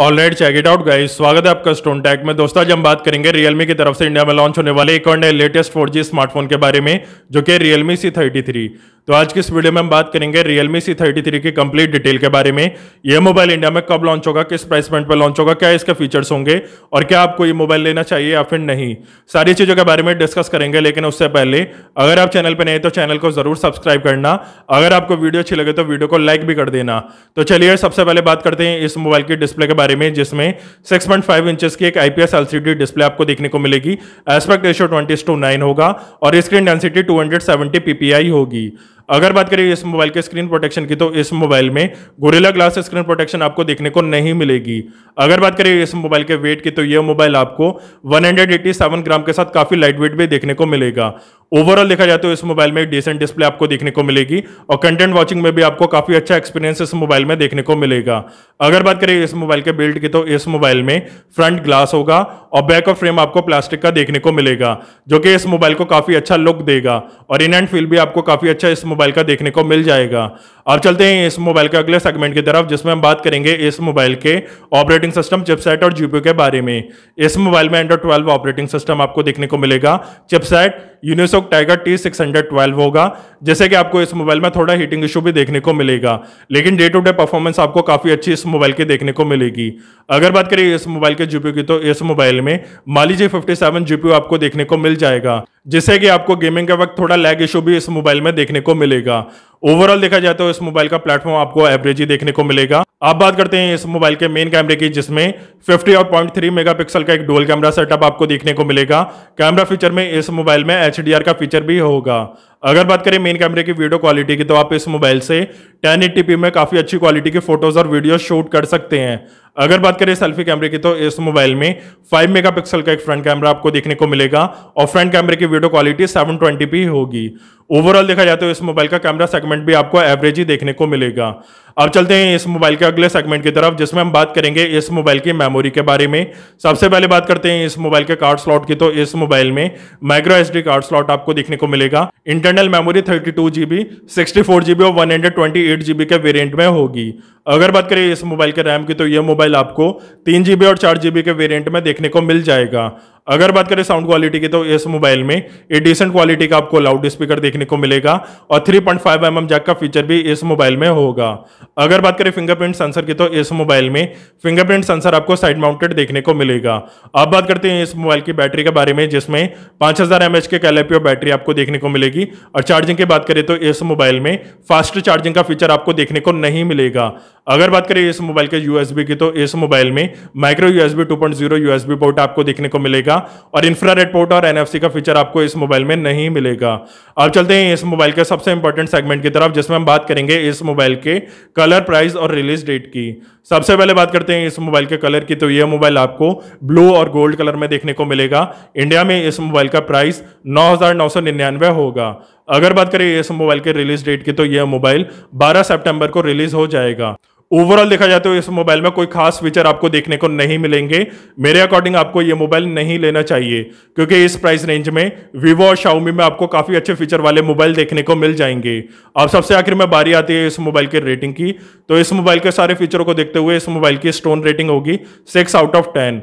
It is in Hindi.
all right check it out guys स्वागत है आपका स्टोन टैग में दोस्तों आज हम बात करेंगे रियलमी की तरफ से इंडिया में लॉन्च होने वाले एक और नए लेटेस्ट 4G स्मार्टफोन के बारे में जो कि रियलमी सी थर्टी थ्री तो आज की इस वीडियो में हम बात करेंगे Realme C33 की कंप्लीट डिटेल के बारे में यह मोबाइल इंडिया में कब लॉन्च होगा किस प्राइस पॉइंट पर लॉन्च होगा क्या इसके फीचर्स होंगे और क्या आपको ये मोबाइल लेना चाहिए या फिर नहीं सारी चीज़ों के बारे में डिस्कस करेंगे लेकिन उससे पहले अगर आप चैनल पर नहीं तो चैनल को जरूर सब्सक्राइब करना अगर आपको वीडियो अच्छी लगे तो वीडियो को लाइक भी कर देना तो चलिए सबसे पहले बात करते हैं इस मोबाइल की डिस्प्ले के बारे में जिसमें सिक्स पॉइंट फाइव की एक आईपीएस एलसीडी डिस्प्ले आपको देखने को मिलेगी aspect ratio twenty to nine होगा और screen density two hundred seventy PPI होगी अगर बात करें इस मोबाइल के स्क्रीन प्रोटेक्शन की तो इस मोबाइल में गोरेला ग्लास स्क्रीन प्रोटेक्शन आपको देखने को नहीं मिलेगी अगर बात करें इस मोबाइल के वेट की तो यह मोबाइल आपको 187 ग्राम के साथ काफी लाइट वेट भी देखने को मिलेगा ओवरऑल देखा जाए तो इस मोबाइल में एक डिसेंट डिस्प्ले आपको देखने को मिलेगी और कंटेंट वॉचिंग में भी आपको काफी अच्छा एक्सपीरियंस इस मोबाइल में देखने को मिलेगा अगर बात करें इस मोबाइल के बिल्ड की तो इस मोबाइल में फ्रंट ग्लास होगा और बैक ऑफ फ्रेम आपको प्लास्टिक का देखने को मिलेगा जो कि इस मोबाइल को काफी अच्छा लुक देगा और इन एंड फील भी आपको काफी अच्छा इस मोबाइल का देखने को मिल जाएगा अब चलते हैं इस मोबाइल के अगले सेगमेंट की तरफ जिसमें हम बात करेंगे इस मोबाइल के ऑपरेटिंग सिस्टम चिपसेट और जीपीओ के बारे में इस मोबाइल में एंड्रॉइड ट्वेल्व ऑपरेटिंग सिस्टम आपको देखने को मिलेगा चिपसेट यूनिसो अशोक tiger T six hundred twelve होगा जैसे कि आपको इस मोबाइल में थोड़ा हीटिंग इशू भी देखने को मिलेगा लेकिन डे टू डे परफॉर्मेंस आपको काफ़ी अच्छी इस मोबाइल की देखने को मिलेगी अगर बात करें इस मोबाइल के जीपीयू की तो इस मोबाइल में माली जी फिफ्टी सेवन आपको देखने को मिल जाएगा जिससे कि आपको गेमिंग के वक्त थोड़ा लैग इशू भी इस मोबाइल में देखने को मिलेगा ओवरऑल देखा जाए तो इस मोबाइल का प्लेटफॉर्म आपको एवरेज ही देखने को मिलेगा आप बात करते हैं इस मोबाइल के मेन कैमरे की जिसमें 50 और 0.3 मेगापिक्सल का एक डोल कैमरा सेटअप आपको देखने को मिलेगा कैमरा फीचर में इस मोबाइल में एच का फीचर भी होगा अगर बात करें मेन कैमरे की वीडियो क्वालिटी की तो आप इस मोबाइल से टेन में काफी अच्छी क्वालिटी की फोटोज और वीडियो शूट कर सकते हैं अगर बात करें सेल्फी कैमरे की तो इस मोबाइल में 5 मेगापिक्सल का एक फ्रंट कैमरा आपको देखने को मिलेगा और फ्रंट कैमरे की वीडियो क्वालिटी 720p होगी ओवरऑल देखा जाए तो इस मोबाइल का कैमरा सेगमेंट भी आपको एवरेज ही देखने को मिलेगा अब चलते हैं इस मोबाइल के अगले सेगमेंट की तरफ जिसमें हम बात करेंगे इस मोबाइल की मेमोरी के बारे में सबसे पहले बात करते हैं इस मोबाइल के कार्ड स्लॉट की तो इस मोबाइल में माइक्रो एस कार्ड स्लॉट आपको देखने को मिलेगा internal memory thirty two GB sixty four GB और one hundred twenty eight GB के वेरियंट में होगी अगर बात करें इस मोबाइल के रैम की तो यह मोबाइल आपको तीन जीबी और चार जीबी के वेरियंट में देखने को मिल जाएगा अगर बात करें साउंड क्वालिटी की तो इस मोबाइल में ए डिसेंट क्वालिटी का आपको लाउड स्पीकर देखने को मिलेगा और 3.5 पॉइंट mm जैक का फीचर भी इस मोबाइल में होगा अगर बात करें फिंगरप्रिंट सेंसर की तो इस मोबाइल में फिंगरप्रिंट सेंसर आपको साइड माउंटेड देखने को मिलेगा अब बात करते हैं इस मोबाइल की बैटरी के बारे में जिसमें पांच हजार एमएच के कैलेपियो बैटरी आपको देखने को मिलेगी और चार्जिंग की बात करें तो इस मोबाइल में फास्ट चार्जिंग का फीचर आपको देखने को नहीं मिलेगा अगर बात करें इस मोबाइल के यूएसबी की तो इस मोबाइल में माइक्रो यूएसबी 2.0 यूएसबी पोर्ट आपको देखने को मिलेगा का और इंफ्रारेड पोर्ट और एनएफसी का फीचर आपको इस मोबाइल में नहीं मिलेगा अब चलते हैं इस मोबाइल के सबसे इंपॉर्टेंट सेगमेंट की तरफ जिसमें हम बात करेंगे इस मोबाइल के कलर प्राइस और रिलीज डेट की सबसे पहले बात करते हैं इस मोबाइल के कलर की तो यह मोबाइल आपको ब्लू और गोल्ड कलर में देखने को मिलेगा इंडिया में इस मोबाइल का प्राइस नौ होगा अगर बात करें इस मोबाइल के रिलीज डेट की तो यह मोबाइल 12 सितंबर को रिलीज हो जाएगा ओवरऑल देखा जाए तो इस मोबाइल में कोई खास फीचर आपको देखने को नहीं मिलेंगे मेरे अकॉर्डिंग आपको ये मोबाइल नहीं लेना चाहिए क्योंकि इस प्राइस रेंज में वीवो और शाउमी में आपको काफ़ी अच्छे फीचर वाले मोबाइल देखने को मिल जाएंगे अब सबसे आखिर में बारी आती है इस मोबाइल की रेटिंग की तो इस मोबाइल के सारे फीचरों को देखते हुए इस मोबाइल की स्टोन रेटिंग होगी सिक्स आउट ऑफ टेन